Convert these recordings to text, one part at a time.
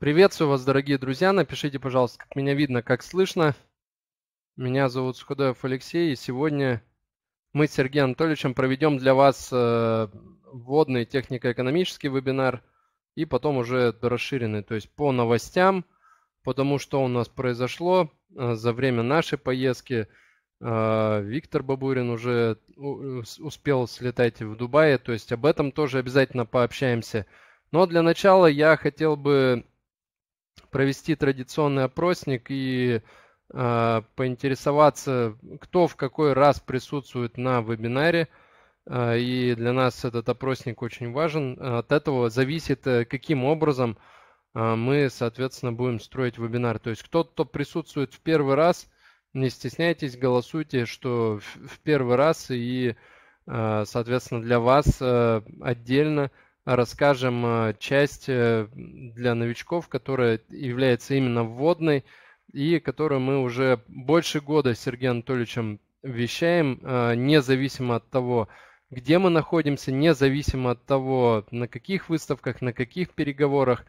Приветствую вас, дорогие друзья. Напишите, пожалуйста, как меня видно, как слышно. Меня зовут Сходоев Алексей, и сегодня мы с Сергеем Анатольевичем проведем для вас э, вводный технико-экономический вебинар и потом уже расширенный, то есть по новостям, потому что у нас произошло э, за время нашей поездки. Э, Виктор Бабурин уже успел слетать в Дубае, то есть об этом тоже обязательно пообщаемся. Но для начала я хотел бы провести традиционный опросник и э, поинтересоваться, кто в какой раз присутствует на вебинаре. Э, и для нас этот опросник очень важен. От этого зависит, э, каким образом э, мы, соответственно, будем строить вебинар. То есть кто-то кто присутствует в первый раз, не стесняйтесь, голосуйте, что в, в первый раз и, соответственно, для вас э, отдельно – расскажем э, часть э, для новичков, которая является именно вводной и которую мы уже больше года с Сергеем Анатольевичем вещаем, э, независимо от того, где мы находимся, независимо от того, на каких выставках, на каких переговорах,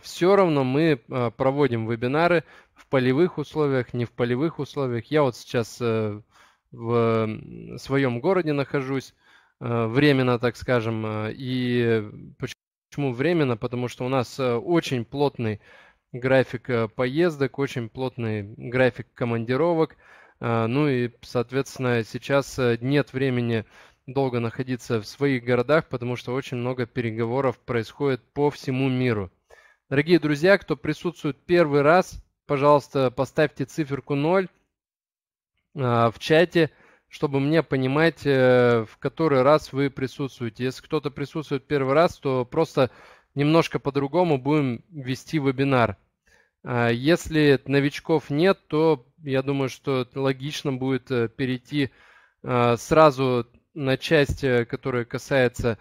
все равно мы проводим вебинары в полевых условиях, не в полевых условиях. Я вот сейчас в своем городе нахожусь, Э, временно, так скажем. Э, и почему временно? Потому что у нас э, очень плотный график поездок, очень плотный график командировок. Ну и, соответственно, сейчас нет времени долго находиться в своих городах, потому что очень много переговоров происходит по всему миру. Дорогие друзья, кто присутствует первый раз, пожалуйста, поставьте циферку 0 в чате – чтобы мне понимать, э, в который раз вы присутствуете. Если кто-то присутствует первый раз, то просто немножко по-другому будем вести вебинар. А, если новичков нет, то я думаю, что логично будет э, перейти а, сразу на часть, э, которая касается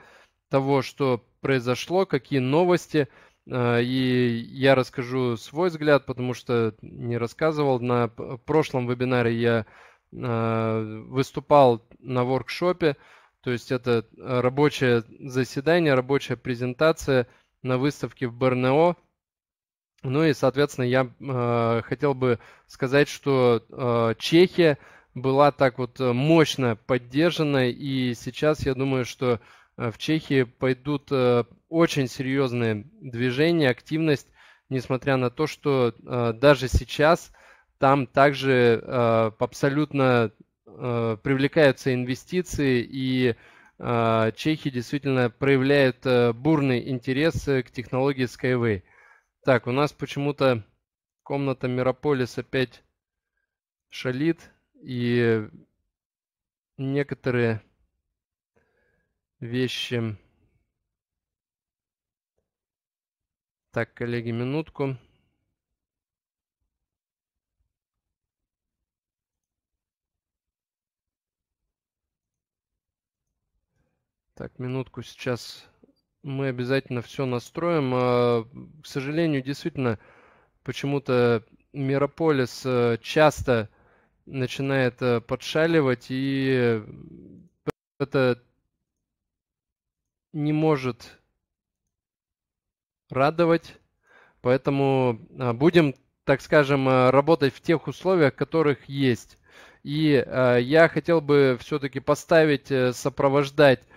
того, что произошло, какие новости. А, и я расскажу свой взгляд, потому что не рассказывал. На прошлом вебинаре я Э, выступал на воркшопе, то есть это э, рабочее заседание, рабочая презентация на выставке в Борнео. Ну и, соответственно, я э, хотел бы сказать, что э, Чехия была так вот э, мощно поддержана, и сейчас я думаю, что в Чехии пойдут э, очень серьезные движения, активность, несмотря на то, что э, даже сейчас – там также э, абсолютно э, привлекаются инвестиции, и э, чехи действительно проявляют э, бурный интерес э, к технологии Skyway. Так, у нас почему-то комната Мирополис опять шалит, и некоторые вещи... Так, коллеги, минутку. Так, минутку сейчас. Мы обязательно все настроим. А, к сожалению, действительно, почему-то Мирополис э, часто начинает э, подшаливать, и это не может радовать. Поэтому а, будем, так скажем, э, работать в тех условиях, которых есть. И а, я хотел бы все-таки поставить, сопровождать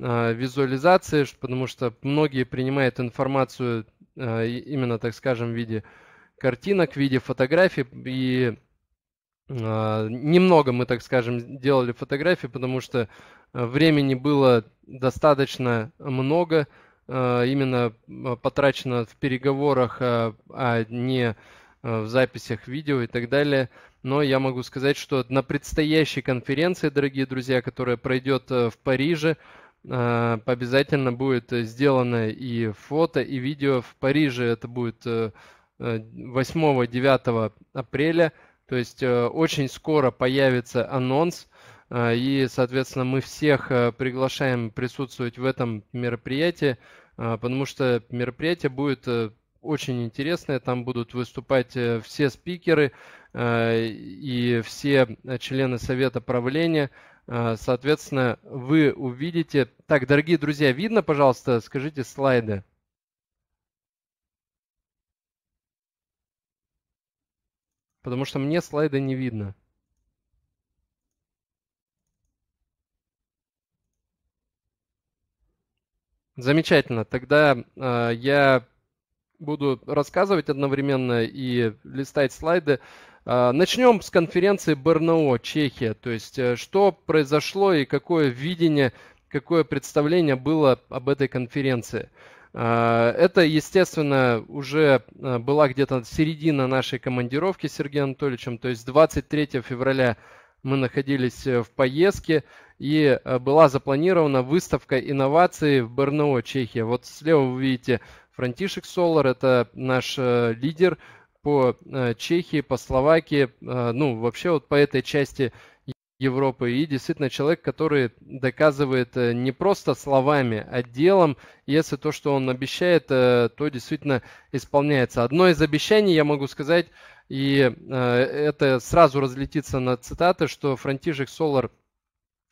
а, визуализации, потому что многие принимают информацию а, именно, так скажем, в виде картинок, в виде фотографий. И а, немного мы, так скажем, делали фотографии, потому что времени было достаточно много, именно потрачено в переговорах, а не в записях видео и так далее. Но я могу сказать, что на предстоящей конференции, дорогие друзья, которая пройдет э, в Париже, Э, обязательно будет э, сделано и фото, и видео в Париже. Это будет 8-9 э, апреля. То есть очень скоро появится анонс. И, соответственно, мы всех приглашаем присутствовать в этом мероприятии, потому что мероприятие будет очень интересное. Там будут выступать все спикеры и все члены совета правления. Э, соответственно, вы увидите... Так, дорогие друзья, видно, пожалуйста, скажите слайды. Потому что мне слайды не видно. Замечательно. Тогда э, я буду рассказывать одновременно и листать слайды. А, начнем с конференции Барнао, Чехия. То есть, э, что произошло и какое видение, какое представление было об этой конференции? А, это, естественно, уже э, была где-то середина нашей командировки с Сергеем Анатольевичем. То есть 23 февраля мы находились э, в поездке и была запланирована выставка инноваций в Барнао, Чехия. Вот слева вы видите Франтишек Солар, это наш лидер по э, Чехии, по Словакии, э, ну, вообще вот по этой части Европы. И действительно человек, который доказывает э, не просто словами, а делом. Если то, что он обещает, то действительно исполняется. Одно из обещаний, я могу сказать, и это сразу разлетится на цитаты, что Франтижек Солар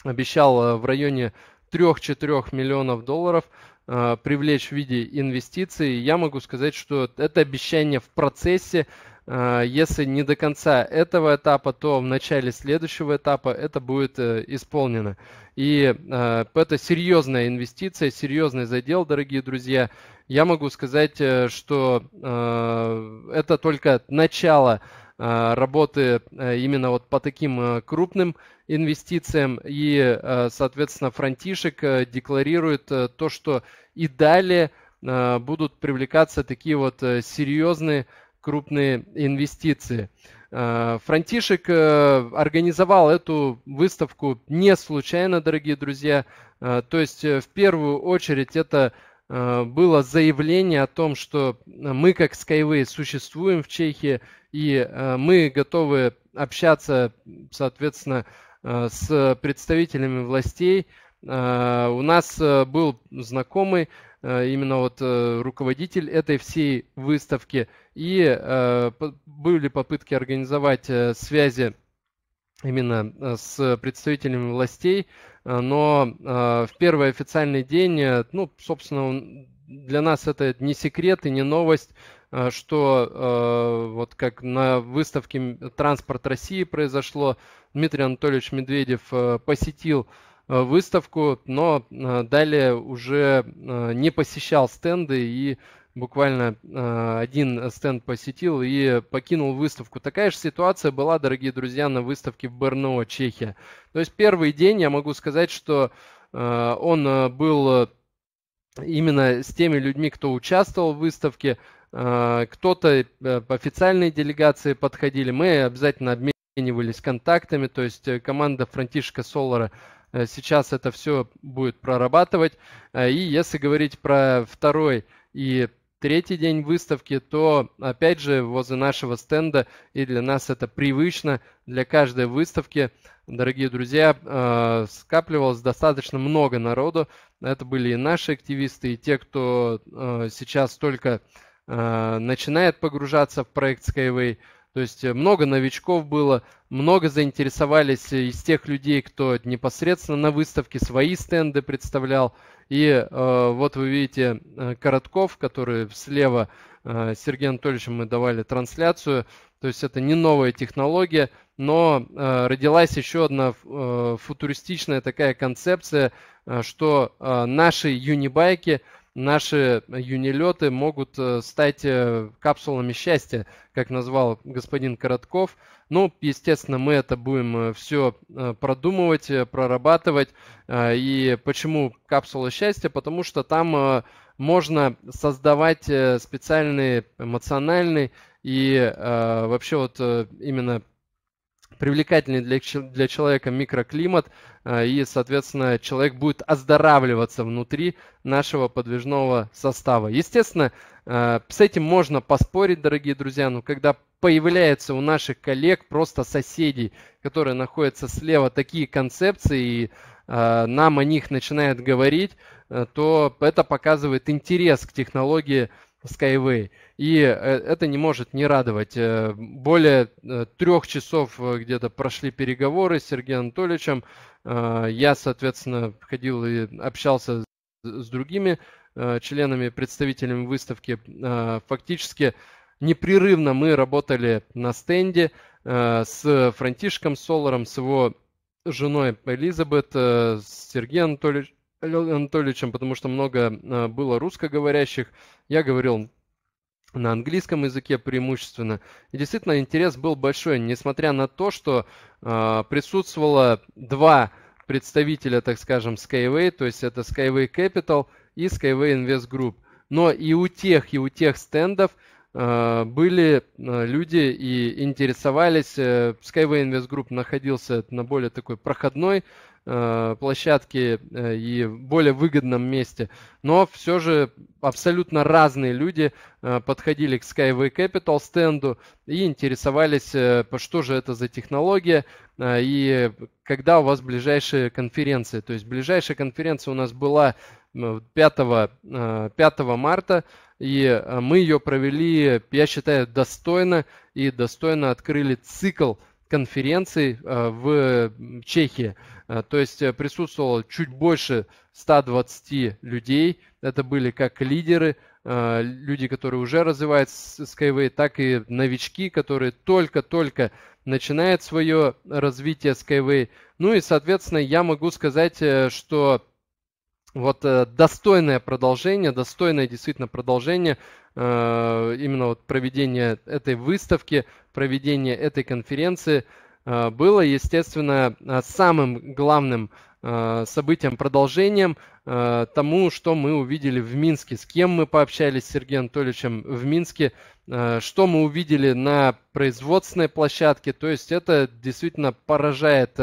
обещал в районе 3-4 миллионов долларов – а, привлечь в виде инвестиций, я могу сказать, что это обещание в процессе, а, если не до конца этого этапа, то в начале следующего этапа это будет э, исполнено. И а, это серьезная инвестиция, серьезный задел, дорогие друзья. Я могу сказать, э, что это только начало Э, работы э, именно вот по таким э, крупным инвестициям. И, соответственно, Франтишек декларирует то, что и далее будут привлекаться такие вот серьезные крупные инвестиции. Франтишек организовал эту выставку не случайно, дорогие друзья. То есть в первую очередь это было заявление о том, что мы как Skyway существуем в Чехии, и э, мы готовы общаться, соответственно, э, с представителями властей. Э, у нас был знакомый, именно вот руководитель этой всей выставки, и были попытки организовать связи именно с представителями властей, но в первый официальный день, ну, собственно, для нас это не секрет и не новость, Э, что э, вот как на выставке «Транспорт России» произошло, Дмитрий Анатольевич Медведев э, посетил выставку, но далее уже не посещал стенды и буквально один стенд посетил и покинул выставку. Такая же ситуация была, дорогие друзья, на выставке в Берно, Чехия. То есть первый день я могу сказать, что он был именно с теми людьми, кто участвовал в выставке, Э, кто-то э, официальные делегации подходили, мы обязательно обменивались контактами, то есть э, команда Франтишка Солара сейчас это все будет прорабатывать. И если говорить про второй и третий день выставки, то опять же возле нашего стенда, и для нас это привычно, для каждой выставки, дорогие друзья, скапливалось достаточно много народу. Это были и наши активисты, и те, кто сейчас только Э, начинает погружаться в проект Skyway. То есть э, много новичков было, много заинтересовались э, из тех людей, кто непосредственно на выставке свои стенды представлял. И э, вот вы видите Коротков, который слева э, Сергею Анатольевичу мы давали трансляцию. То есть это не новая технология, но э, родилась еще одна э, футуристичная такая концепция, э, что э, наши юнибайки – наши юнилеты могут э, стать э, капсулами счастья, как назвал господин Коротков. Ну, естественно, мы это будем э, все продумывать, прорабатывать. И почему капсула счастья? Потому что там можно создавать специальный эмоциональный и вообще вот именно привлекательный для, для человека микроклимат, э, и, соответственно, человек будет оздоравливаться внутри нашего подвижного состава. Естественно, э, с этим можно поспорить, дорогие друзья, но когда появляются у наших коллег, просто соседей, которые находятся слева, такие концепции, и э, нам о них начинают говорить, то это показывает интерес к технологии Skyway. И э, это не может не радовать. Э, более э, трех часов где-то прошли переговоры с Сергеем Анатольевичем. Я, соответственно, ходил и общался с другими членами, представителями выставки. Фактически непрерывно мы работали на стенде с Франтишком Соларом, с его женой Элизабет, с Сергеем Анатольевичем Анатольевичем, потому что много а, было русскоговорящих. Я говорил на английском языке преимущественно. И действительно интерес был большой, несмотря на то, что э, присутствовало два представителя, так скажем, Skyway, то есть это Skyway Capital и Skyway Invest Group. Но и у тех, и у тех стендов э, были э, люди и интересовались. Э, Skyway Invest Group находился на более такой проходной Э, площадке э, и более выгодном месте. Но все же абсолютно разные люди э, подходили к Skyway Capital стенду и интересовались, что же это за технология и когда у вас ближайшая конференция? То есть ближайшая конференция у нас была 5, 5 марта, и мы ее провели, я считаю, достойно и достойно открыли цикл – конференций э, в Чехии. Э, то есть э, присутствовало чуть больше 120 людей. Это были как лидеры, люди, которые уже развивают Skyway, так и новички, которые только-только начинают свое развитие Skyway. Ну и, соответственно, я могу сказать, что вот э, достойное продолжение, достойное действительно продолжение э, именно вот проведения этой выставки, проведения этой конференции э, было, естественно, самым главным событием, продолжением тому, что мы увидели в Минске, с кем мы пообщались с Сергеем Анатольевичем в Минске, что мы увидели на производственной площадке. То есть это действительно поражает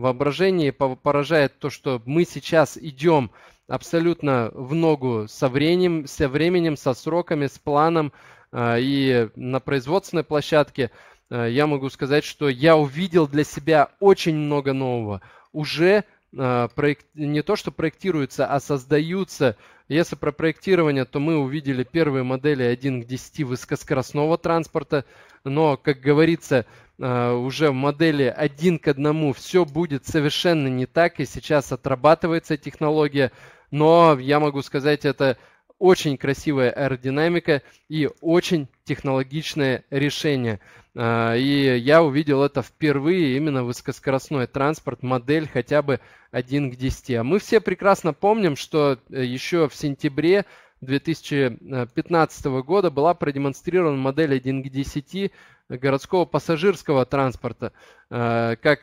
воображение поражает то, что мы сейчас идем абсолютно в ногу со временем, со, временем, со сроками, с планом. Э, и на производственной площадке э, я могу сказать, что я увидел для себя очень много нового. Уже э, не то, что проектируется, а создаются если про проектирование, то мы увидели первые модели 1 к 10 высокоскоростного транспорта, но, как говорится, э, уже в модели 1 к 1 все будет совершенно не так, и сейчас отрабатывается технология, но я могу сказать, это очень красивая аэродинамика и очень технологичное решение – а, и я увидел это впервые, именно высокоскоростной транспорт, модель хотя бы 1 к 10. А мы все прекрасно помним, что э, еще в сентябре 2015 э, года была продемонстрирована модель 1 к 10 городского пассажирского транспорта, э, как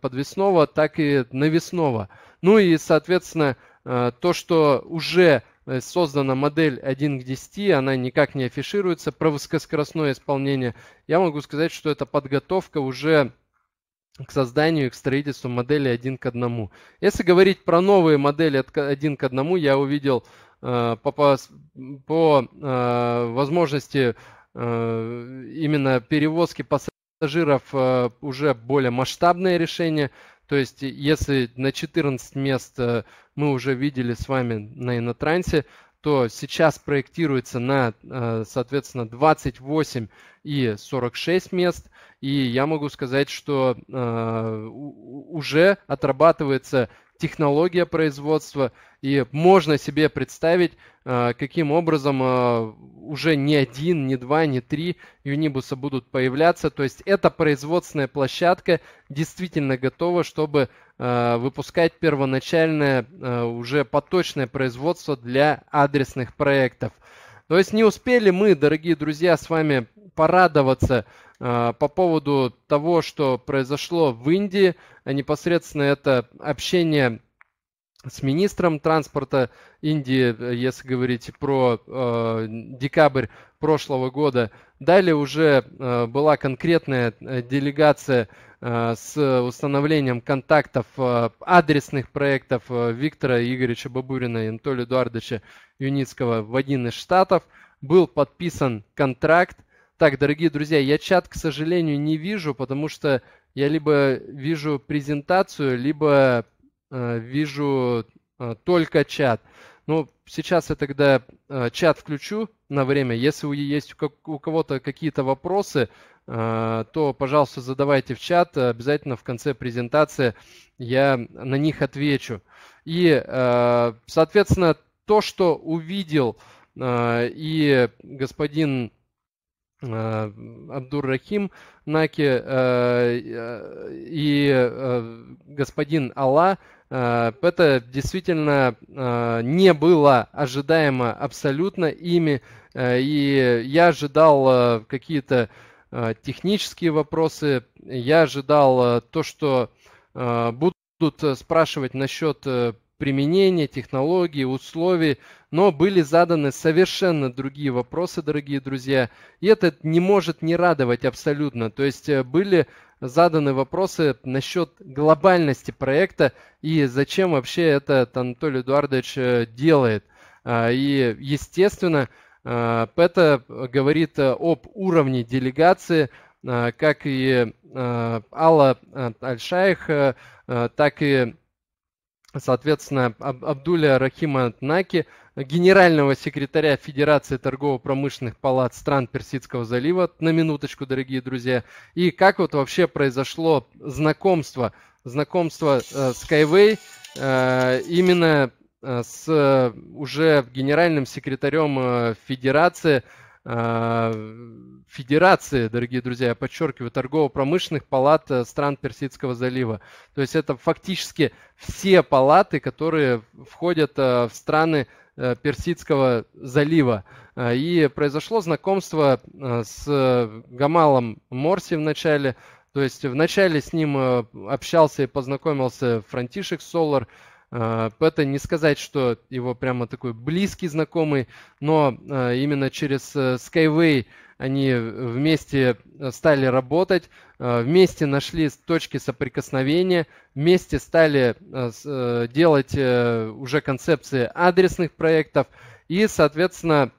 подвесного, так и навесного. Ну и, соответственно, то, что уже Э, создана модель 1 к 10, она никак не афишируется про высокоскоростное исполнение. Я могу сказать, что это подготовка уже к созданию и к строительству модели 1 к 1. Если говорить про новые модели 1 к 1, я увидел э, по, по, по э, возможности именно перевозки пассажиров пассажиров уже более масштабное решение. То есть, если на 14 мест э, мы уже видели с вами на инотрансе, то сейчас проектируется на, э, соответственно, 28 и 46 мест. И я могу сказать, что э, уже отрабатывается технология производства, и можно себе представить, э, каким образом э, уже не один, не два, не три юнибуса будут появляться. То есть эта производственная площадка действительно готова, чтобы э, выпускать первоначальное уже поточное производство для адресных проектов. То есть не успели мы, дорогие друзья, с вами порадоваться а, по поводу того, что произошло в Индии, непосредственно это общение с министром транспорта Индии, если говорить про э, декабрь прошлого года. Далее уже э, была конкретная делегация э, с установлением контактов э, адресных проектов э, Виктора Игоревича Бабурина и Анатолия Эдуардовича Юницкого в один из штатов. Был подписан контракт так, дорогие друзья, я чат, к сожалению, не вижу, потому что я либо вижу презентацию, либо э, вижу э, только чат. Ну, сейчас я тогда э, чат включу на время. Если у, есть у, у кого-то какие-то вопросы, э, то, пожалуйста, задавайте в чат. Обязательно в конце презентации я на них отвечу. И, э, соответственно, то, что увидел э, и господин Э, Абдур Рахим Наки э, э, и господин Алла это действительно не было ожидаемо абсолютно ими. И я ожидал какие-то технические вопросы, я ожидал то, что будут спрашивать насчет применения, технологий, условий, но были заданы совершенно другие вопросы, дорогие друзья, и это не может не радовать абсолютно. То есть э, были заданы вопросы насчет глобальности проекта и зачем вообще этот Анатолий Эдуардович э, делает. А, и, естественно, э, это говорит об уровне делегации, как и Алла Альшаих, так и соответственно, Аб Абдуля Рахима Наки, генерального секретаря Федерации торгово-промышленных палат стран Персидского залива, на минуточку, дорогие друзья. И как вот вообще произошло знакомство, знакомство э, Skyway э, именно э, с э, уже генеральным секретарем э, Федерации а, федерации, дорогие друзья, я подчеркиваю, торгово-промышленных палат э, стран Персидского залива. То есть это фактически все палаты, которые входят э, в страны э, Персидского залива. И произошло знакомство с Гамалом Морси в начале. То есть вначале с ним общался и познакомился Франтишек Солар, а, это не сказать, что его прямо такой близкий знакомый, но а, именно через э, Skyway они вместе э, стали работать, а, вместе нашли точки соприкосновения, вместе стали э, делать уже концепции адресных проектов и, соответственно,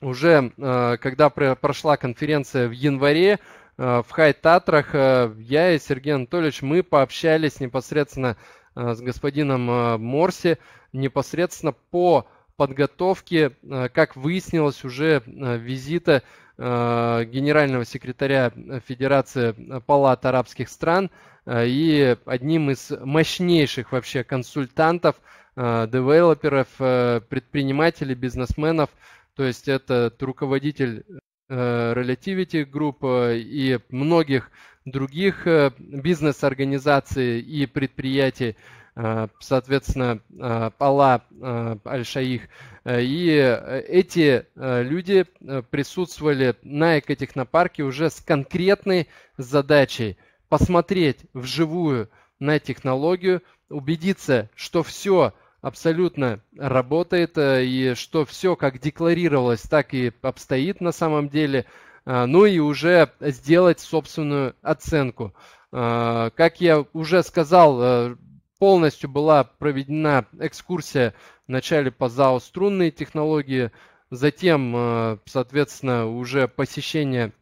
уже когда прошла конференция в январе, в Хай-Татрах я и Сергей Анатольевич, мы пообщались непосредственно Э, с господином э, Морси непосредственно по подготовке, э, как выяснилось, уже визита генерального секретаря Федерации палат арабских стран и одним из мощнейших вообще консультантов, девелоперов, предпринимателей, бизнесменов. То есть это руководитель Relativity Group и многих других э, бизнес-организаций и предприятий, э, соответственно, пала э, Аль-Шаих. И эти люди присутствовали на экотехнопарке уже с конкретной задачей посмотреть вживую на технологию, убедиться, что все абсолютно работает и что все как декларировалось, так и обстоит на самом деле – а, ну и уже сделать собственную оценку. А, как я уже сказал, э, полностью была проведена экскурсия вначале по ЗАО «Струнные технологии», затем, э, соответственно, уже посещение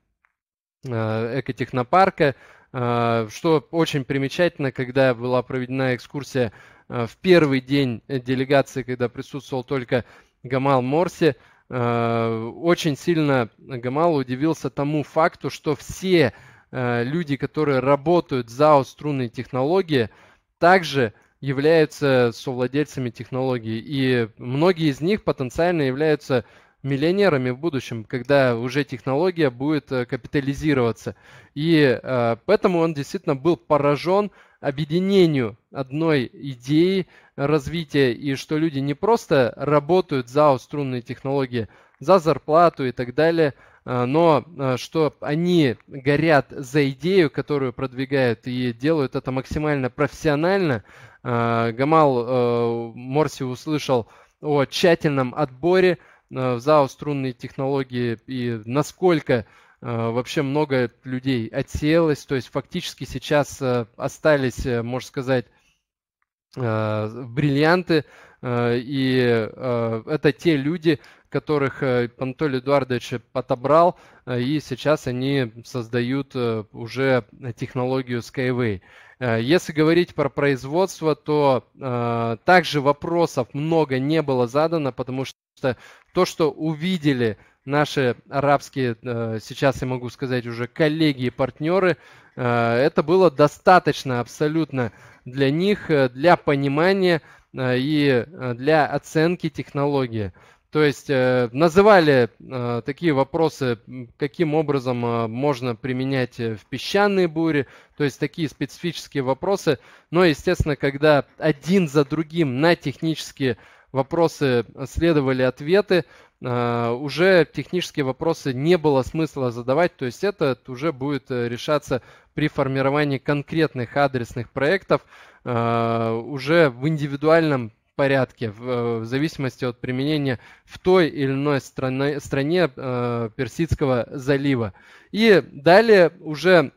э, экотехнопарка, а, что очень примечательно, когда была проведена экскурсия в первый день делегации, когда присутствовал только Гамал Морси – Э, очень сильно Гамал удивился тому факту, что все э, люди, которые работают за струнные технологии, также являются совладельцами технологии. И многие из них потенциально являются миллионерами в будущем, когда уже технология будет э, капитализироваться. И э, поэтому он действительно был поражен объединению одной идеи развития, и что люди не просто работают за струнные технологии, за зарплату и так далее, э, но что они горят за идею, которую продвигают, и делают это максимально профессионально. Гамал Морси услышал о тщательном отборе, в э, ЗАО «Струнные технологии» и насколько э, вообще много людей отсеялось, то есть фактически сейчас э, остались, можно сказать, бриллианты, и это те люди, которых Анатолий Эдуардович отобрал, и сейчас они создают уже технологию Skyway. Если говорить про производство, то также вопросов много не было задано, потому что что то, что увидели наши арабские, э, сейчас я могу сказать уже коллеги и партнеры, э, это было достаточно абсолютно для них, э, для понимания и для оценки технологии. То есть называли такие вопросы, каким образом можно применять в песчаные бури, то есть такие специфические вопросы. Но, естественно, когда один за другим на технические вопросы э, следовали ответы, э, уже технические вопросы не было смысла задавать, то есть это уже будет э, решаться при формировании конкретных адресных проектов уже в индивидуальном порядке, в, зависимости от применения в той или иной стране, стране Персидского залива. И далее уже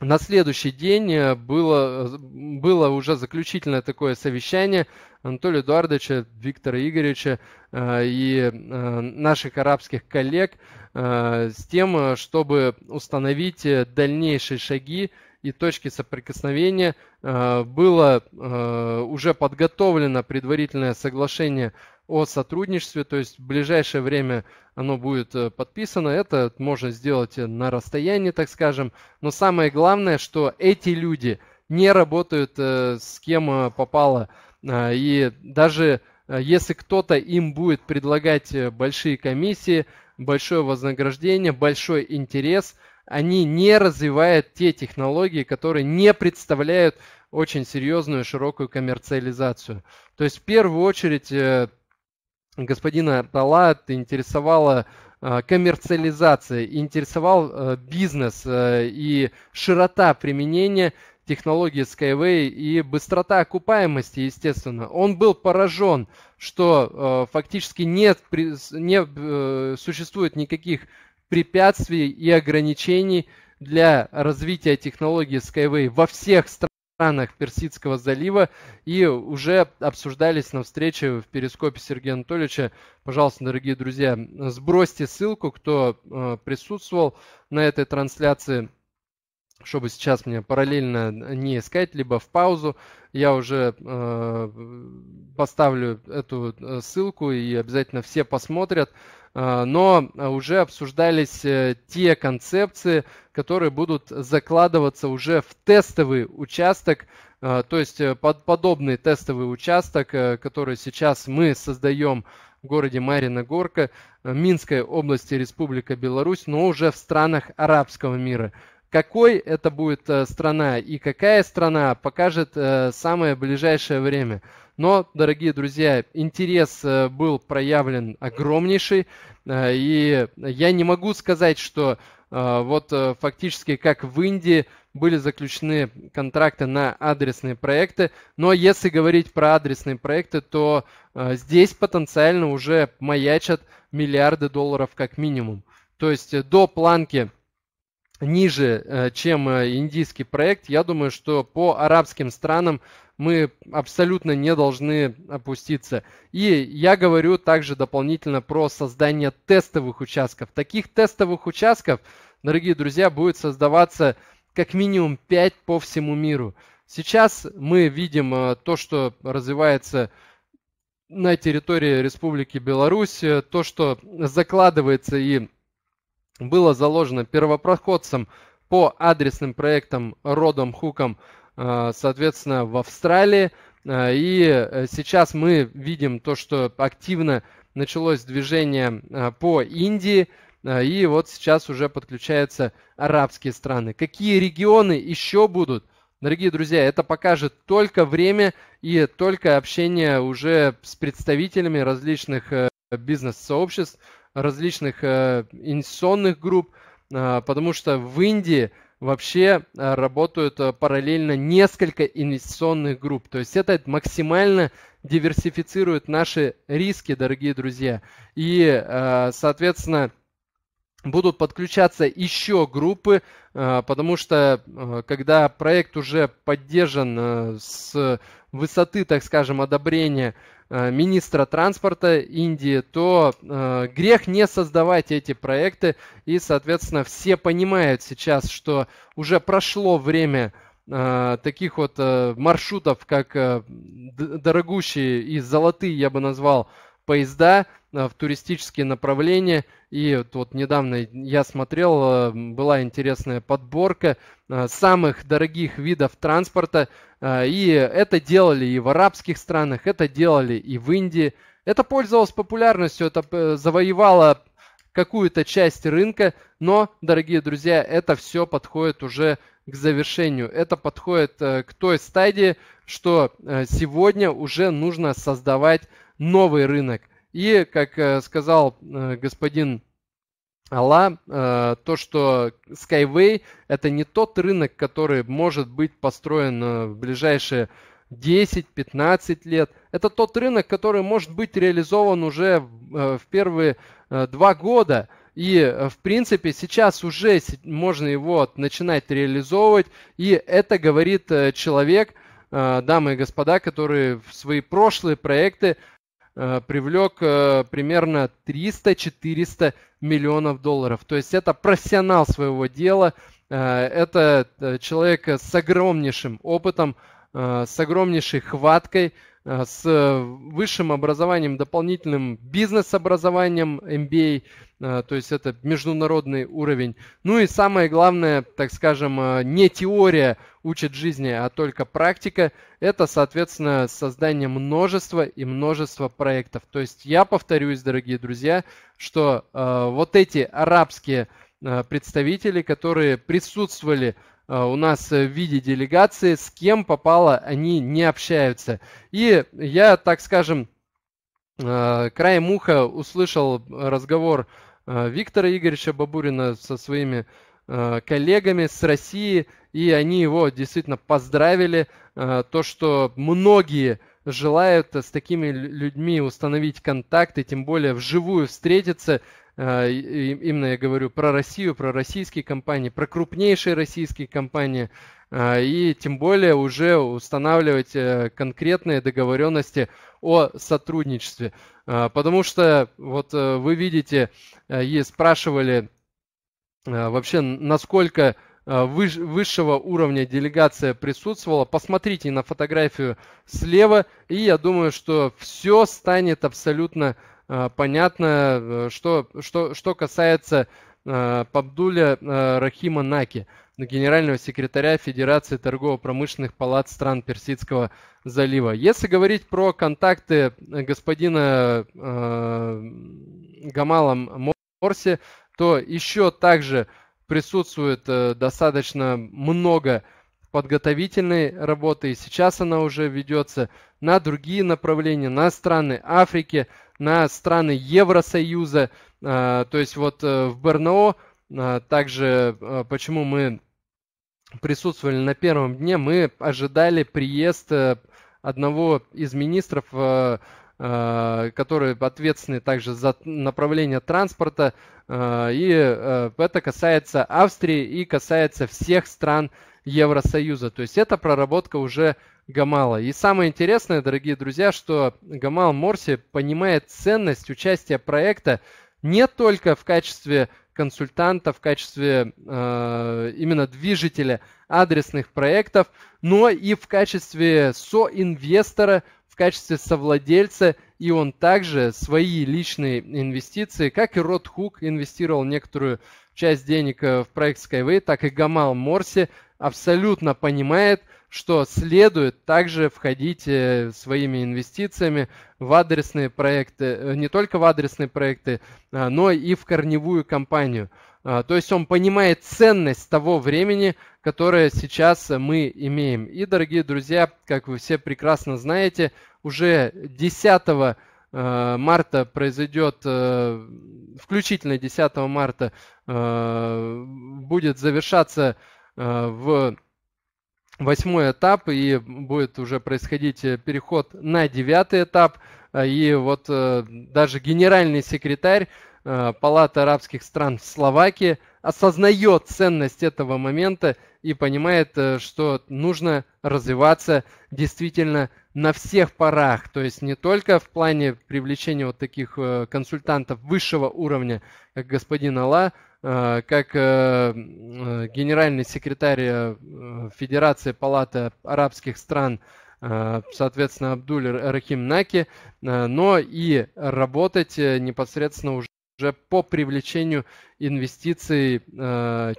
на следующий день э, было, э, было уже заключительное такое совещание Анатолия Эдуардовича, Виктора Игоревича э, и наших арабских коллег с тем, чтобы установить дальнейшие шаги и точки соприкосновения э, было э, уже подготовлено предварительное соглашение о сотрудничестве, то есть в ближайшее время оно будет э, подписано. Это можно сделать на расстоянии, так скажем. Но самое главное, что эти люди не работают с кем попало. И даже если кто-то им будет предлагать большие комиссии, большое вознаграждение, большой интерес – они не развивают те технологии, которые не представляют очень серьезную широкую коммерциализацию. То есть в первую очередь э, господина Талат интересовала э, коммерциализация, интересовал э, бизнес и широта применения технологии Skyway и быстрота окупаемости, естественно. Он был поражен, что э, фактически нет, при, не э, существует никаких препятствий и ограничений для развития технологии Skyway во всех странах Персидского залива и уже обсуждались на встрече в перископе Сергея Анатольевича. Пожалуйста, дорогие друзья, сбросьте ссылку, кто э, присутствовал на этой трансляции чтобы сейчас мне параллельно не искать, либо в паузу, я уже э, поставлю эту э, ссылку и обязательно все посмотрят. А, но а, уже обсуждались э, те концепции, которые будут закладываться уже в тестовый участок, а, то есть э, под подобный тестовый участок, э, который сейчас мы создаем в городе Марина Горка, Минской области Республика Беларусь, но уже в странах арабского мира. Какой это будет страна и какая страна покажет самое ближайшее время. Но, дорогие друзья, интерес э, был проявлен огромнейший. Э, и я не могу сказать, что э, вот фактически как в Индии были заключены контракты на адресные проекты. Но если говорить про адресные проекты, то здесь потенциально уже маячат миллиарды долларов как минимум. То есть до планки ниже, чем индийский проект, я думаю, что по арабским странам мы абсолютно не должны опуститься. И я говорю также дополнительно про создание тестовых участков. Таких тестовых участков, дорогие друзья, будет создаваться как минимум 5 по всему миру. Сейчас мы видим э, то, что развивается на территории Республики Беларусь, э, то, что закладывается и было заложено первопроходцем по адресным проектам родом Хуком а, соответственно, в Австралии. А, и э, сейчас мы видим то, что активно началось движение а, по Индии, и вот сейчас уже подключаются арабские страны. Какие регионы еще будут? Дорогие друзья, это покажет только время и только общение уже с представителями различных э, бизнес-сообществ, различных э, инвестиционных групп, потому что в Индии – вообще э, работают э, параллельно несколько инвестиционных групп. То есть это максимально диверсифицирует наши риски, дорогие друзья. И, э, соответственно, будут подключаться еще группы, потому что когда проект уже поддержан с высоты, так скажем, одобрения э, министра транспорта Индии, то э, грех не создавать эти проекты. И, соответственно, все понимают сейчас, что уже прошло время э, таких вот э, маршрутов, как э, дорогущие и золотые, я бы назвал, поезда э, в туристические направления. И вот недавно я смотрел, э, была интересная подборка э, самых дорогих видов транспорта. И это делали и в арабских странах, это делали и в Индии. Это пользовалось популярностью, это завоевало какую-то часть рынка, но, дорогие друзья, это все подходит уже к завершению. Это подходит к той стадии, что сегодня уже нужно создавать новый рынок. И, как э, сказал э, господин Алла, э, то, что Skyway это не тот рынок, который может быть построен в ближайшие 10-15 лет. Это тот рынок, который может быть реализован уже в первые два года. И, в принципе, сейчас уже можно его начинать реализовывать. И это говорит человек, дамы и господа, который в свои прошлые проекты Э, привлек э, примерно 300-400 миллионов долларов. То есть это профессионал своего дела, э, это человек с огромнейшим опытом, с огромнейшей хваткой, Э, с э, высшим образованием, дополнительным бизнес-образованием MBA, э, то есть это международный уровень. Ну и самое главное, так скажем, не теория учит жизни, а только практика, это, соответственно, создание множества и множества проектов. То есть я повторюсь, дорогие друзья, что вот эти арабские представители, которые присутствовали Э, у нас э, в виде делегации, с кем попало они не общаются. И я, так скажем, э, краем уха услышал разговор Виктора Игоревича Бабурина со своими коллегами с России, и они его действительно поздравили, то, что многие желают с такими людьми установить контакты, тем более вживую встретиться. А, именно я говорю про Россию, про российские компании, про крупнейшие российские компании. А, и тем более уже устанавливать э, конкретные договоренности о сотрудничестве. А, потому что вот э, вы видите, э, и спрашивали вообще, насколько высшего уровня делегация присутствовала. Посмотрите на фотографию слева, и я думаю, что все станет абсолютно Э, понятно, э, что, что, что касается Пабдуля э, Рахима Наки, ну, генерального секретаря Федерации торгово-промышленных палат стран Персидского залива. Если говорить про контакты господина Гамала Морси, то еще также присутствует достаточно много подготовительной работы, и сейчас она уже ведется на другие направления, на страны Африки, на страны Евросоюза. А, то есть вот э, в Барнао а, также, а, почему мы присутствовали на первом дне, мы ожидали приезд э, одного из министров, который ответственный также за направление транспорта. И э, это касается Австрии и касается всех стран Евросоюза. То есть это проработка уже Гамала. И самое интересное, дорогие друзья, что Гамал Морси понимает ценность участия проекта не только в качестве консультанта, в качестве э, именно движителя адресных проектов, но и в качестве соинвестора, в качестве совладельца, и он также свои личные инвестиции, как и Рот Хук инвестировал некоторую часть денег э, в проект Skyway, так и Гамал Морси абсолютно понимает – что следует также входить э, своими инвестициями в адресные проекты, э, не только в адресные проекты, а, но и в корневую компанию. А, то есть он понимает ценность того времени, которое сейчас мы имеем. И, дорогие друзья, как вы все прекрасно знаете, уже 10 э, марта произойдет, включительно 10 марта, будет завершаться в восьмой этап, и будет уже происходить э, переход на девятый этап. Э, и вот э, даже генеральный секретарь Палаты арабских стран Словакии осознает ценность этого момента и понимает, что нужно развиваться действительно на всех порах, то есть не только в плане привлечения вот таких консультантов высшего уровня, как господин Алла, Э, как э, э, генеральный секретарь Федерации Палаты Арабских стран, соответственно, Абдуль Рахим Наки, но и работать непосредственно уже уже по привлечению инвестиций,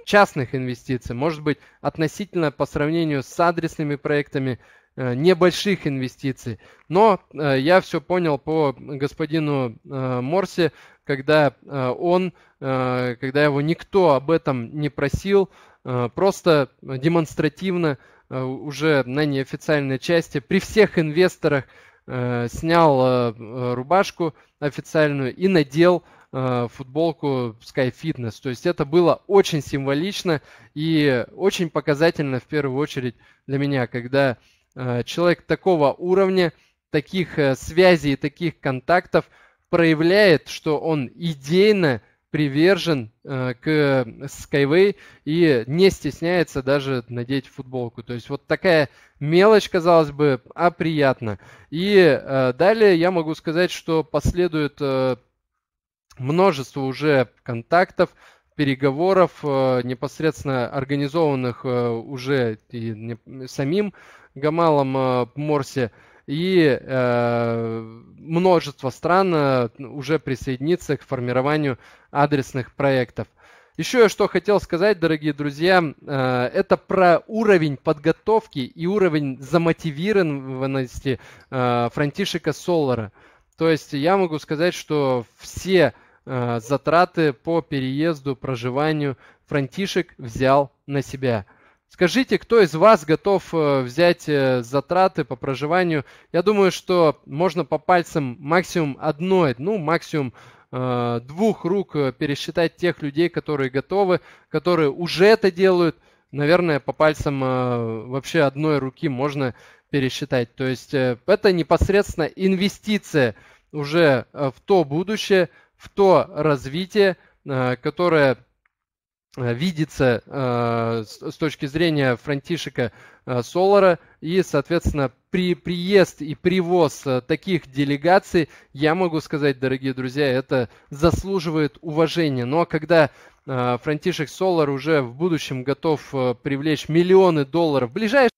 частных инвестиций, может быть, относительно по сравнению с адресными проектами Э, небольших инвестиций. Но э, я все понял по господину э, Морсе, когда он, когда его никто об этом не просил, просто демонстративно уже на неофициальной части при всех инвесторах снял рубашку официальную и надел футболку Sky Fitness. То есть это было очень символично и очень показательно в первую очередь для меня, когда Э, человек такого уровня, таких э, связей, таких контактов проявляет, что он идейно привержен э, к Skyway и не стесняется даже надеть футболку. То есть вот такая мелочь, казалось бы, а приятно. И далее я могу сказать, что последует множество уже контактов, переговоров, непосредственно организованных уже и самим Гамалом э, Морсе и э, множество стран э, уже присоединится к формированию адресных проектов. Еще я что хотел сказать, дорогие друзья, э, это про уровень подготовки и уровень замотивированности Франтишика Солара. То есть я могу сказать, что все затраты по переезду, проживанию Франтишек взял на себя – Скажите, кто из вас готов э, взять э, затраты по проживанию? Я думаю, что можно по пальцам максимум одной, ну, максимум э, двух рук э, пересчитать тех людей, которые готовы, которые уже это делают. Наверное, по пальцам э, вообще одной руки можно пересчитать. То есть э, это непосредственно инвестиция уже в то будущее, в то развитие, которое Э, видится э, с, точки зрения Франтишика э, Солара. И, соответственно, при приезд и привоз э, таких делегаций, я могу сказать, дорогие друзья, это заслуживает уважения. Но когда Франтишек Солар уже в будущем готов привлечь миллионы долларов, в ближайшем,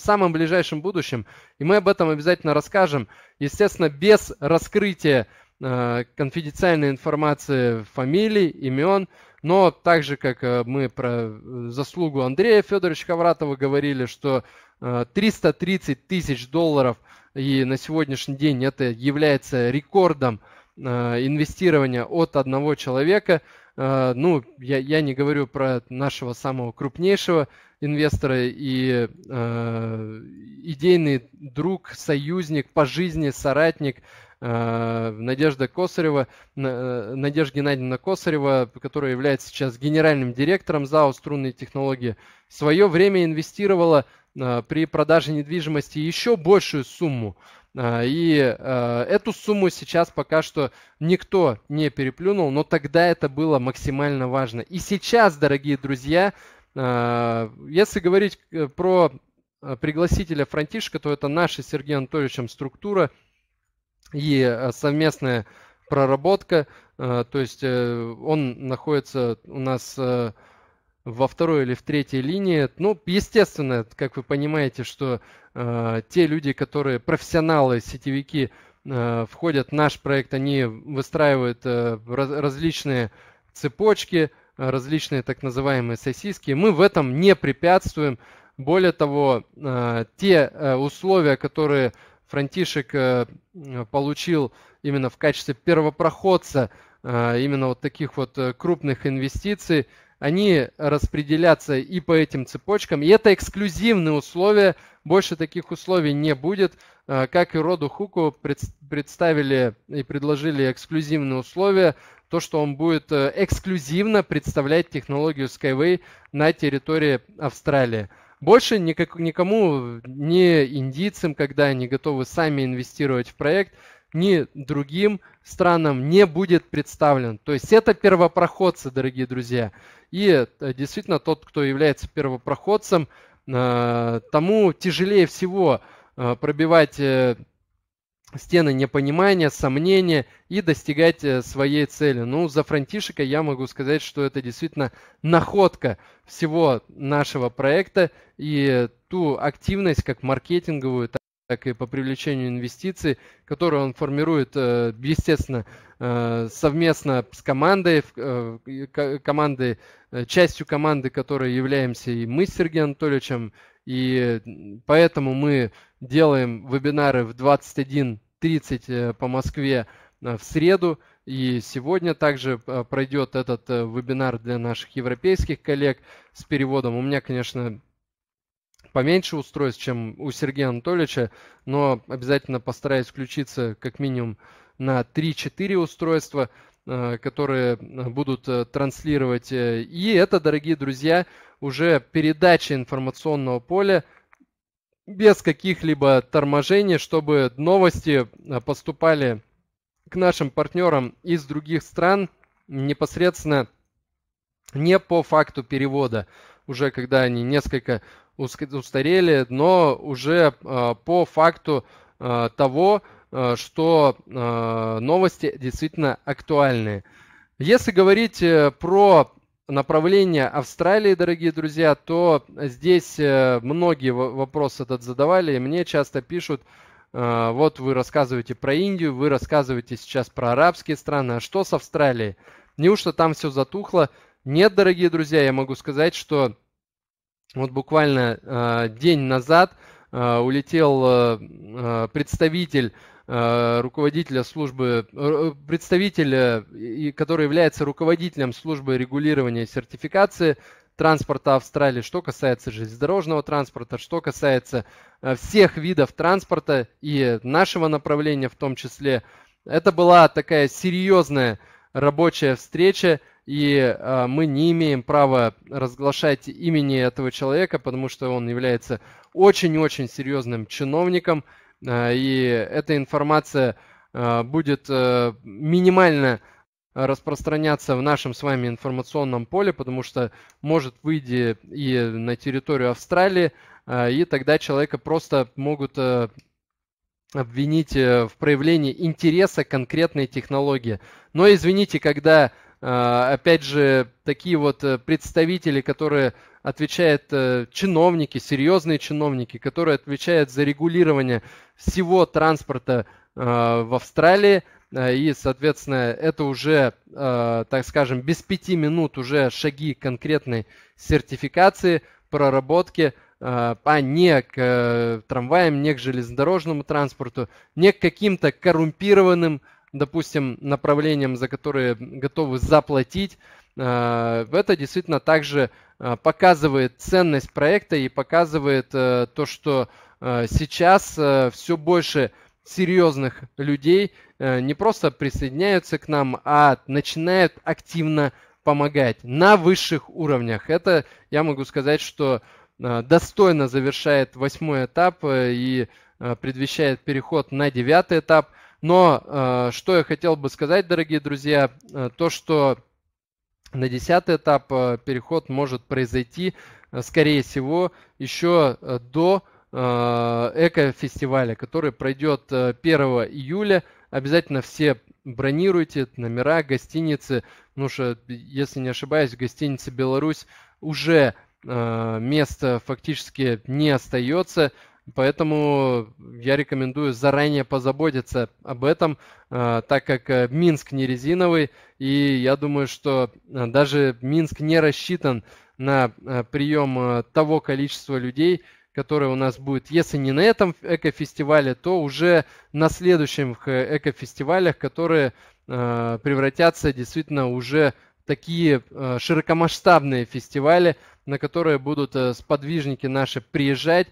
самом ближайшем будущем, и мы об этом обязательно расскажем, естественно, без раскрытия конфиденциальной информации фамилий, имен, но так же, как э, мы про э, заслугу Андрея Федоровича Ковратова говорили, что 330 э, тысяч долларов и на сегодняшний день это является рекордом инвестирования от одного человека. Ну, я, я не говорю про нашего самого крупнейшего инвестора и э, идейный друг, союзник по жизни, соратник – Э, Надежда Косарева, э, Надежда Геннадьевна Косарева, которая является сейчас генеральным директором ЗАО «Струнные технологии», свое время инвестировала э, при продаже недвижимости еще большую сумму. И эту сумму сейчас пока что никто не переплюнул, но тогда это было максимально важно. И сейчас, дорогие друзья, если говорить про пригласителя Франтишка, то это наша Сергей Сергеем Анатольевичем структура – и э, совместная проработка. Э, то есть э, он находится у нас во второй или в третьей линии. Ну, естественно, как вы понимаете, что те люди, которые профессионалы, сетевики, входят в наш проект, они выстраивают различные цепочки, различные так называемые сосиски. Мы в этом не препятствуем. Более того, те условия, которые Франтишек э, э, получил именно в качестве первопроходца э, именно вот таких вот крупных инвестиций, они распределятся и по этим цепочкам. И это эксклюзивные условия, больше таких условий не будет. Как и Роду Хуку представили и предложили эксклюзивные условия, то, что он будет эксклюзивно представлять технологию Skyway на территории Австралии больше никак, никому, ни индийцам, когда они готовы сами инвестировать в проект, ни другим странам не будет представлен. То есть это первопроходцы, дорогие друзья. И э, действительно тот, кто является первопроходцем, э, тому тяжелее всего э, пробивать стены непонимания, сомнения и достигать э, своей цели. Ну, за Франтишика я могу сказать, что это действительно находка всего нашего проекта и ту активность, как маркетинговую, так и по привлечению инвестиций, которую он формирует, э, естественно, э, совместно с командой, командой, частью команды, которой являемся и мы с Сергеем Анатольевичем, и поэтому мы делаем вебинары в 21 9.30 э, по Москве э, в среду. И сегодня также э, пройдет этот вебинар для наших европейских коллег с переводом. У меня, конечно, поменьше устройств, чем у Сергея Анатольевича, но обязательно постараюсь включиться как минимум на 3-4 устройства, которые будут транслировать. И это, дорогие друзья, уже передача информационного поля – без каких-либо торможений, чтобы новости э, поступали к нашим партнерам из других стран непосредственно не по факту перевода, уже когда они несколько устарели, но уже э, по факту э, того, что новости действительно актуальны. Если говорить про направление Австралии, дорогие друзья, то здесь э, многие вопрос этот задавали, и мне часто пишут, э, вот вы рассказываете про Индию, вы рассказываете сейчас про арабские страны, а что с Австралией? Неужто там все затухло? Нет, дорогие друзья, я могу сказать, что вот буквально э, день назад улетел представитель Э, руководителя службы, э, представителя, который является руководителем службы регулирования и сертификации транспорта Австралии, что касается железнодорожного транспорта, что касается э, всех видов транспорта и нашего направления в том числе. Это была такая серьезная рабочая встреча, и мы не имеем права разглашать имени этого человека, потому что он является очень-очень серьезным чиновником, Э, и эта информация э, будет э, минимально распространяться в нашем с вами информационном поле, потому что может выйти и на территорию Австралии, и тогда человека просто могут обвинить в проявлении интереса конкретной технологии. Но извините, когда а, опять же, такие вот э, представители, которые отвечают э, чиновники, серьезные чиновники, которые отвечают за регулирование всего транспорта а, в Австралии. А, и, соответственно, это уже, так скажем, без пяти минут уже шаги конкретной сертификации, проработки, а не к э, трамваям, не к железнодорожному транспорту, не к каким-то коррумпированным допустим, направлениям, за которые готовы заплатить, э, это действительно также э, показывает ценность проекта и показывает э, то, что сейчас все больше серьезных людей не просто присоединяются к нам, а начинают активно помогать на высших уровнях. Это, я могу сказать, что достойно завершает восьмой этап и предвещает переход на девятый этап. Но э, что я хотел бы сказать, дорогие друзья, э, то, что на десятый этап э, переход может произойти, скорее всего, еще до эко-фестиваля, который пройдет 1 июля. Обязательно все бронируйте номера, гостиницы. Ну что, если не ошибаюсь, гостиница «Беларусь» уже места фактически не остается. Поэтому я рекомендую заранее позаботиться об этом, а, так как э, Минск не резиновый, и я думаю, что э, даже Минск не рассчитан на э, прием того количества людей, которое у нас будет, если не на этом экофестивале, то уже на следующих экофестивалях, которые превратятся действительно уже такие широкомасштабные фестивали, на которые будут сподвижники наши приезжать.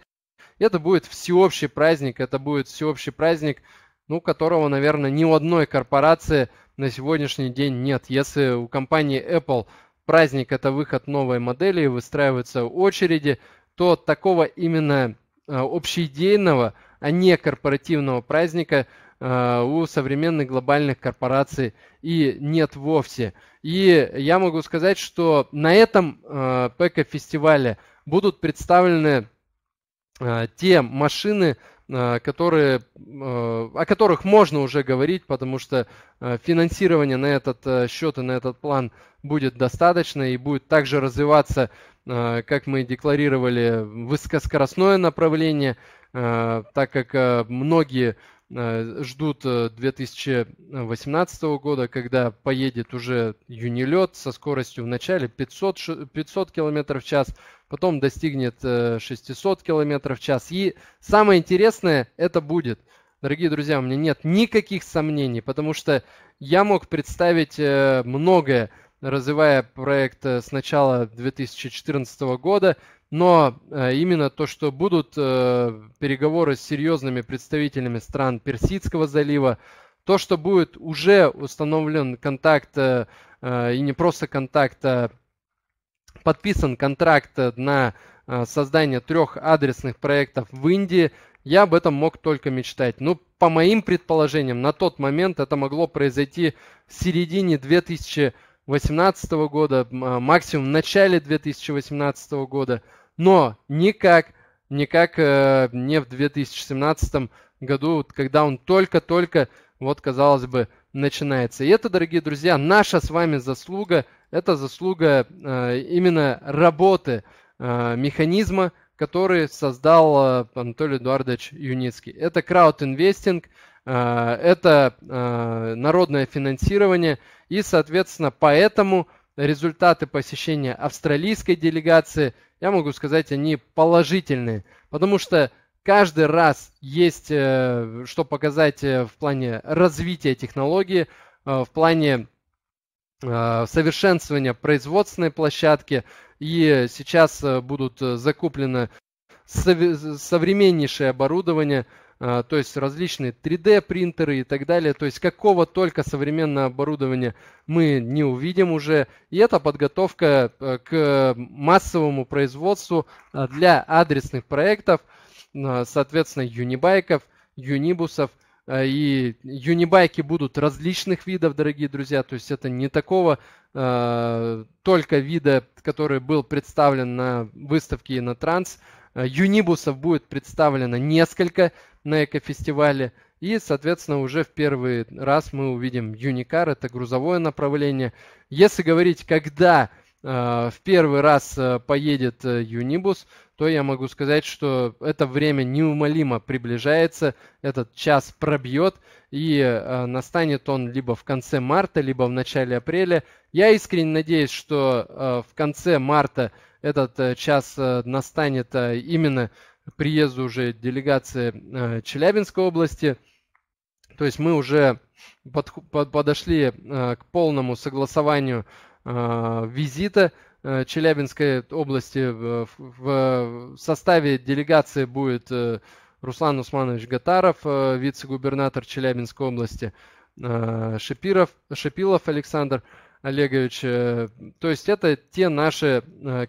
Это будет всеобщий праздник, это будет всеобщий праздник, ну, которого, наверное, ни у одной корпорации на сегодняшний день нет. Если у компании Apple праздник – это выход новой модели и выстраиваются очереди, то такого именно а, общеидейного, а не корпоративного праздника а, у современных глобальных корпораций и нет вовсе. И я могу сказать, что на этом а, ПЭКО-фестивале будут представлены а, те машины, а, которые, а, о которых можно уже говорить, потому что финансирование на этот счет и на этот план будет достаточно и будет также развиваться, как мы декларировали, высокоскоростное направление, так как многие Э, ждут 2018 э, года, когда поедет уже юнилет со скоростью в начале 500, 500 км в час, потом достигнет 600 э, км в час. И самое интересное это будет, дорогие друзья, у меня нет никаких сомнений, потому что я мог представить многое, развивая проект с начала 2014 года, но э, именно то, что будут э, переговоры с серьезными представителями стран Персидского залива, то, что будет уже установлен контакт, э, и не просто контакт, а подписан контракт на создание трех адресных проектов в Индии, я об этом мог только мечтать. Ну, по моим предположениям, на тот момент это могло произойти в середине 2018 года, а, максимум в начале 2018 года но никак, никак э, не в 2017 году, когда он только-только, вот казалось бы, начинается. И это, дорогие друзья, наша с вами заслуга, это заслуга э, именно работы э, механизма, который создал э, Анатолий Эдуардович Юницкий. Это крауд-инвестинг, э, это э, народное финансирование, и, соответственно, поэтому результаты посещения австралийской делегации – я могу сказать, они положительные, потому что каждый раз есть э, что показать э, в плане развития технологии, э, в плане совершенствования производственной площадки. И сейчас будут закуплены современнейшее оборудование – а, то есть различные 3D принтеры и так далее. То есть какого только современного оборудования мы не увидим уже. И это подготовка э, к массовому производству э, для адресных проектов, э, соответственно, юнибайков, юнибусов – и юнибайки будут различных видов, дорогие друзья. То есть это не такого э, только вида, который был представлен на выставке на транс. Юнибусов будет представлено несколько на экофестивале. И, соответственно, уже в первый раз мы увидим Юникар, это грузовое направление. Если говорить, когда э, в первый раз э, поедет э, Юнибус, то я могу сказать, что это время неумолимо приближается, этот час пробьет, и э, настанет он либо в конце марта, либо в начале апреля. Я искренне надеюсь, что э, в конце марта этот э, час э, настанет э, именно приезду уже делегация э, Челябинской области. То есть мы уже под, подошли э, к полному согласованию э, визита Челябинской области. В составе делегации будет Руслан Усманович Гатаров, вице-губернатор Челябинской области, Шипиров, Шипилов Александр Олегович. То есть это те наши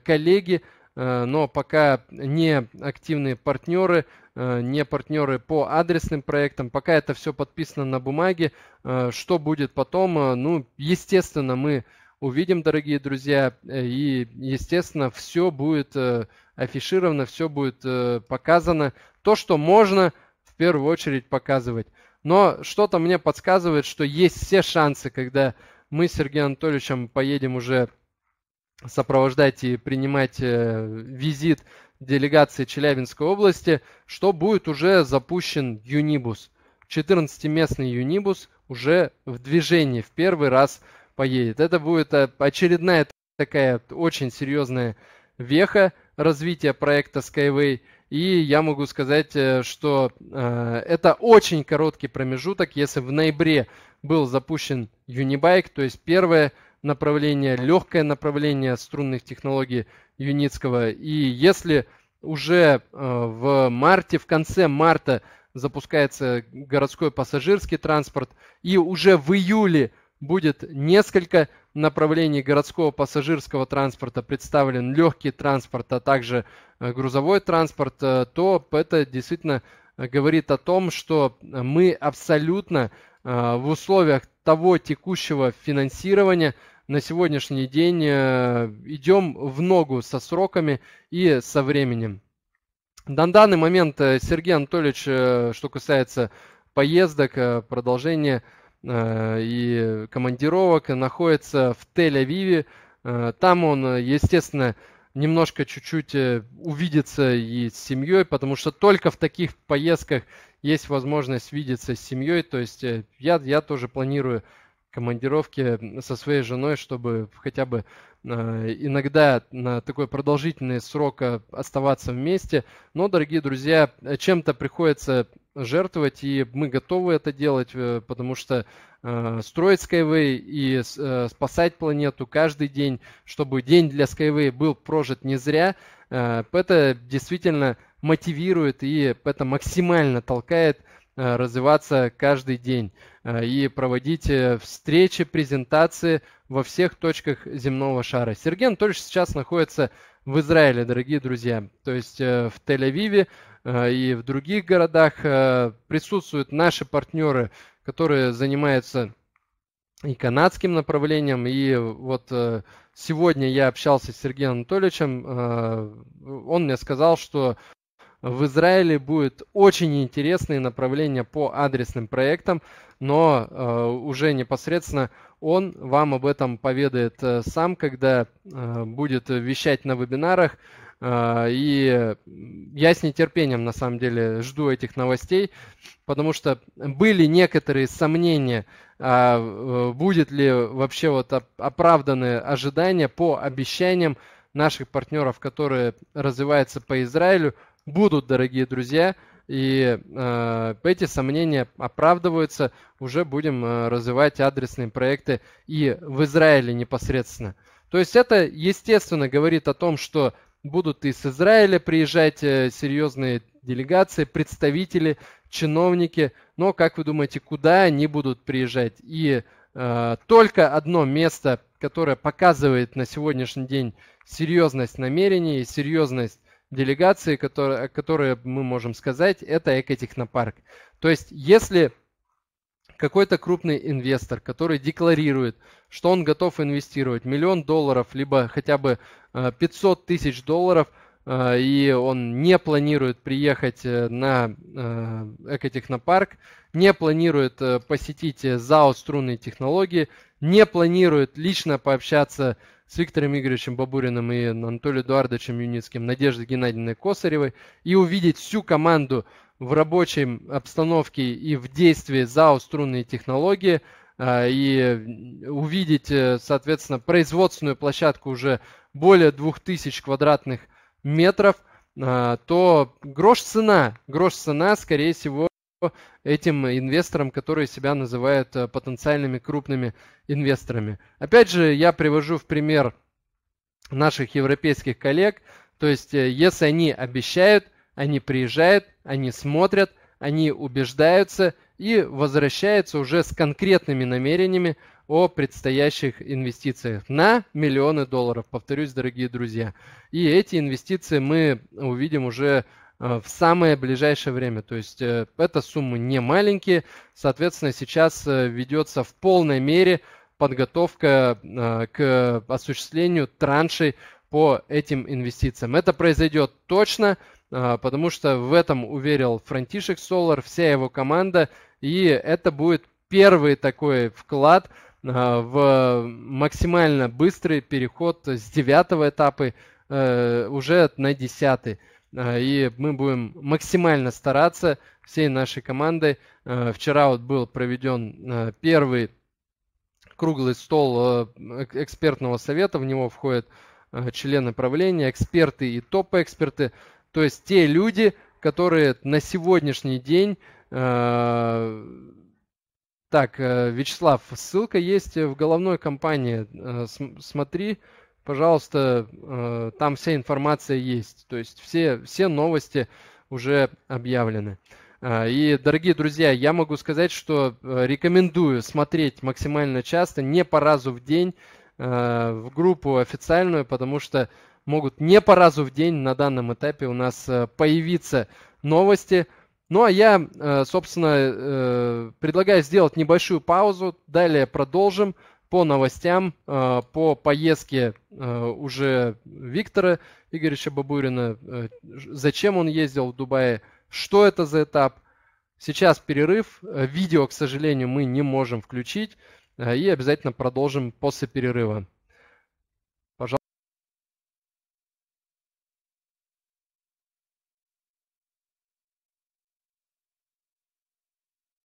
коллеги, Э, но пока не активные партнеры, э, не партнеры по адресным проектам. Пока это все подписано на бумаге. Э, что будет потом? Ну, естественно, мы увидим, дорогие друзья. И, естественно, все будет афишировано, все будет показано. То, что можно в первую очередь показывать. Но что-то мне подсказывает, что есть все шансы, когда мы с Сергеем Анатольевичем поедем уже сопровождать и принимать э, визит делегации Челябинской области, что будет уже запущен Юнибус. 14-местный Юнибус уже в движении в первый раз поедет. Это будет э, очередная такая очень серьезная веха развития проекта Skyway. И я могу сказать, э, что это очень короткий промежуток. Если в ноябре был запущен юнибайк, то есть первое направление, легкое направление струнных технологий Юницкого. И если уже э, в марте, в конце марта запускается городской пассажирский транспорт, и уже в июле будет несколько направлений городского пассажирского транспорта представлен легкий транспорт, а также э, грузовой транспорт, э, то это действительно говорит о том, что мы абсолютно в условиях того текущего финансирования на сегодняшний день э, идем в ногу со сроками и со временем. На данный момент э, Сергей Анатольевич, э, что касается поездок, продолжения и командировок, находится в Тель-Авиве. Там он, естественно, немножко чуть-чуть увидится и с семьей, потому что только в таких поездках есть возможность видеться с семьей. То есть я, я тоже планирую командировке со своей женой, чтобы хотя бы э, иногда на такой продолжительный срок э, оставаться вместе. Но, дорогие друзья, чем-то приходится жертвовать, и мы готовы это делать, э, потому что строить Skyway и спасать планету каждый день, чтобы день для Skyway был прожит не зря, это действительно мотивирует и это максимально толкает Э, развиваться каждый день э, и проводить э, встречи, презентации во всех точках земного шара. Сергей Анатольевич сейчас находится в Израиле, дорогие друзья, то есть в Тель-Авиве и в других городах присутствуют наши партнеры, которые занимаются и канадским направлением, и вот сегодня я общался с Сергеем Анатольевичем, он мне сказал, что в Израиле будет очень интересные направления по адресным проектам, но э, уже непосредственно он вам об этом поведает э, сам, когда э, будет вещать на вебинарах. Э, и я с нетерпением, на самом деле, жду этих новостей, потому что были некоторые сомнения, а, э, будет ли вообще вот оправданы ожидания по обещаниям наших партнеров, которые развиваются по Израилю, будут, дорогие друзья, и э, эти сомнения оправдываются. Уже будем э, развивать адресные проекты и в Израиле непосредственно. То есть это, естественно, говорит о том, что будут из Израиля приезжать э, серьезные делегации, представители, чиновники. Но как вы думаете, куда они будут приезжать? И э, только одно место, которое показывает на сегодняшний день серьезность намерений серьезность делегации, которые, которые мы можем сказать, это экотехнопарк. То есть, если какой-то крупный инвестор, который декларирует, что он готов инвестировать миллион долларов, либо хотя бы 500 э, тысяч долларов, э, и он не планирует приехать э, на экотехнопарк, не планирует посетить ЗАО «Струнные технологии», не планирует лично пообщаться с с Виктором Игоревичем Бабуриным и Анатолием Эдуардовичем Юницким, Надеждой Геннадьевной Косаревой и увидеть всю команду в рабочей обстановке и в действии ЗАО «Струнные технологии», а, и увидеть, э, соответственно, производственную площадку уже более 2000 квадратных метров, а, то грош цена, грош цена, скорее всего, этим инвесторам, которые себя называют э, потенциальными крупными инвесторами. Опять же, я привожу в пример наших европейских коллег. То есть, э, если они обещают, они приезжают, они смотрят, они убеждаются и возвращаются уже с конкретными намерениями о предстоящих инвестициях на миллионы долларов, повторюсь, дорогие друзья. И эти инвестиции мы увидим уже Э, в самое ближайшее время. То есть э, это суммы не маленькие. Соответственно, сейчас э, ведется в полной мере подготовка к осуществлению траншей по этим инвестициям. Это произойдет точно, потому что в этом уверил Франтишек Солар, вся его команда, и это будет первый такой вклад в максимально быстрый переход с девятого этапа уже на десятый. Э, и мы будем максимально стараться всей нашей командой. Э, вчера вот был проведен э, первый круглый стол экспертного совета, в него входят члены правления, эксперты и топ-эксперты, то есть те люди, которые на сегодняшний день... Так, Вячеслав, ссылка есть в головной компании, смотри, пожалуйста, э, там вся информация есть. То есть все, все новости уже объявлены. Э, и, дорогие друзья, я могу сказать, что э, рекомендую смотреть максимально часто, не по разу в день, в группу официальную, потому что могут не по разу в день на данном этапе у нас появиться новости. Ну а я, собственно, предлагаю сделать небольшую паузу, далее продолжим по новостям, э, по поездке э, уже Виктора Игоревича Бабурина, э, зачем он ездил в Дубае, что это за этап. Сейчас перерыв, видео, к сожалению, мы не можем включить и обязательно продолжим после перерыва.